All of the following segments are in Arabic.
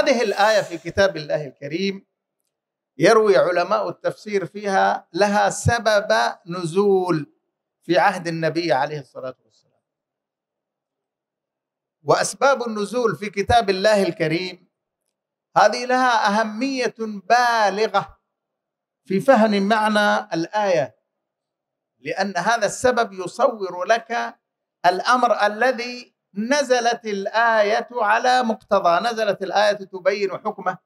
هذه الآية في كتاب الله الكريم يروي علماء التفسير فيها لها سبب نزول في عهد النبي عليه الصلاة والسلام وأسباب النزول في كتاب الله الكريم هذه لها أهمية بالغة في فهم معنى الآية لأن هذا السبب يصور لك الأمر الذي نزلت الآية على مقتضى نزلت الآية تبين حكمه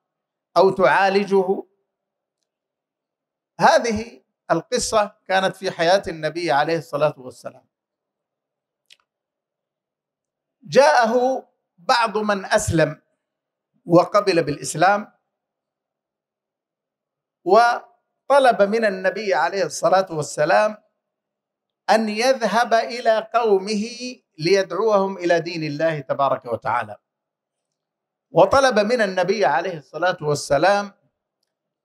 أو تعالجه هذه القصة كانت في حياة النبي عليه الصلاة والسلام جاءه بعض من أسلم وقبل بالإسلام وطلب من النبي عليه الصلاة والسلام ان يذهب الى قومه ليدعوهم الى دين الله تبارك وتعالى وطلب من النبي عليه الصلاه والسلام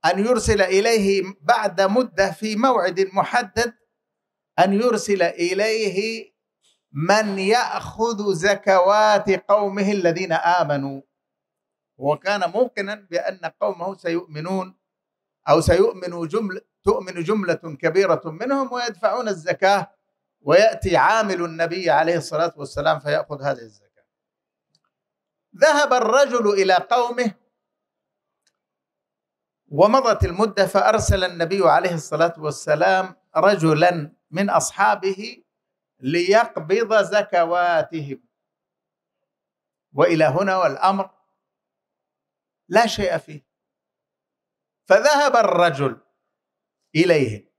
ان يرسل اليه بعد مده في موعد محدد ان يرسل اليه من ياخذ زكوات قومه الذين امنوا وكان موقنا بان قومه سيؤمنون او سيؤمن جمله تؤمن جمله كبيره منهم ويدفعون الزكاه ويأتي عامل النبي عليه الصلاة والسلام فيأخذ هذه الزكاة ذهب الرجل إلى قومه ومضت المدة فأرسل النبي عليه الصلاة والسلام رجلا من أصحابه ليقبض زكواتهم والى هنا والامر لا شيء فيه فذهب الرجل اليهم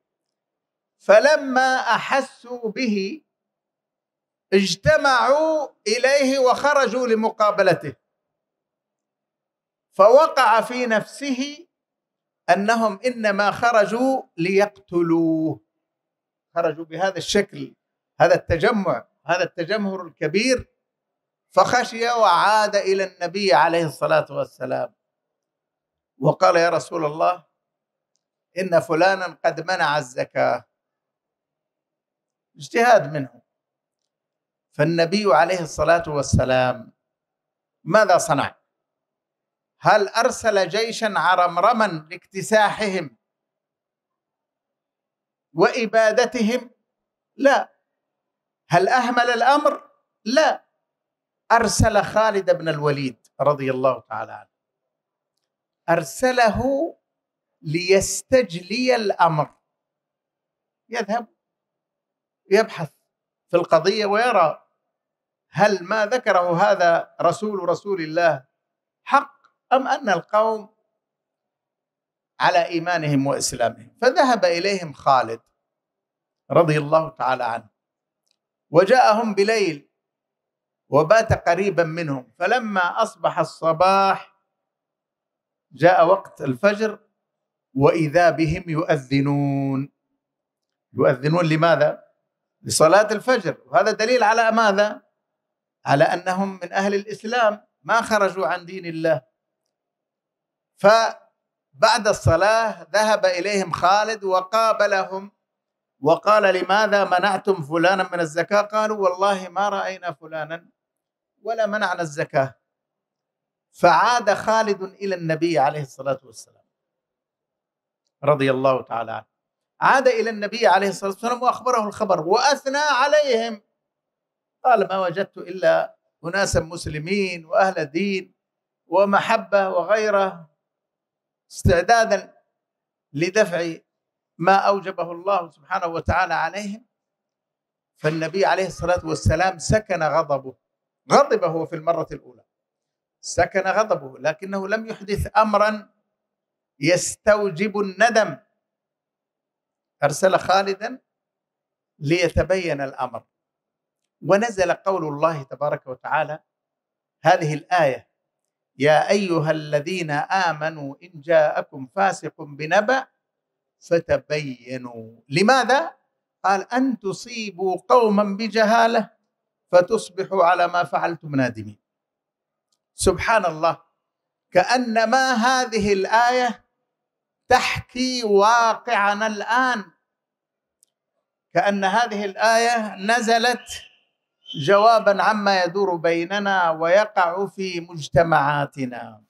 فلما احسوا به اجتمعوا اليه وخرجوا لمقابلته فوقع في نفسه انهم انما خرجوا ليقتلوه خرجوا بهذا الشكل هذا التجمع هذا التجمهر الكبير فخشي وعاد الى النبي عليه الصلاه والسلام وقال يا رسول الله ان فلانا قد منع الزكاه اجتهاد منه فالنبي عليه الصلاة والسلام ماذا صنع؟ هل أرسل جيشا عرمرما لاكتساحهم وإبادتهم؟ لا هل أهمل الأمر؟ لا أرسل خالد بن الوليد رضي الله تعالى عنه أرسله ليستجلي الأمر يذهب يبحث في القضية ويرى هل ما ذكره هذا رسول رسول الله حق أم أن القوم على إيمانهم وإسلامهم فذهب إليهم خالد رضي الله تعالى عنه وجاءهم بليل وبات قريبا منهم فلما أصبح الصباح جاء وقت الفجر وإذا بهم يؤذنون يؤذنون لماذا؟ لصلاة الفجر وهذا دليل على ماذا؟ على أنهم من أهل الإسلام ما خرجوا عن دين الله فبعد الصلاة ذهب إليهم خالد وقابلهم وقال لماذا منعتم فلانا من الزكاة قالوا والله ما رأينا فلانا ولا منعنا الزكاة فعاد خالد إلى النبي عليه الصلاة والسلام رضي الله تعالى عنه عاد إلى النبي عليه الصلاة والسلام وأخبره الخبر وأثنى عليهم قال ما وجدت إلا أناسا مسلمين وأهل دين ومحبة وغيره استعدادا لدفع ما أوجبه الله سبحانه وتعالى عليهم فالنبي عليه الصلاة والسلام سكن غضبه غضب هو في المرة الأولى سكن غضبه لكنه لم يحدث أمرا يستوجب الندم أرسل خالدا ليتبين الأمر ونزل قول الله تبارك وتعالى هذه الآية يا أيها الذين آمنوا إن جاءكم فاسق بنبأ فتبينوا لماذا؟ قال أن تصيبوا قوما بجهالة فتصبحوا على ما فعلتم نادمين سبحان الله كأنما هذه الآية تحكي واقعنا الان كان هذه الايه نزلت جوابا عما يدور بيننا ويقع في مجتمعاتنا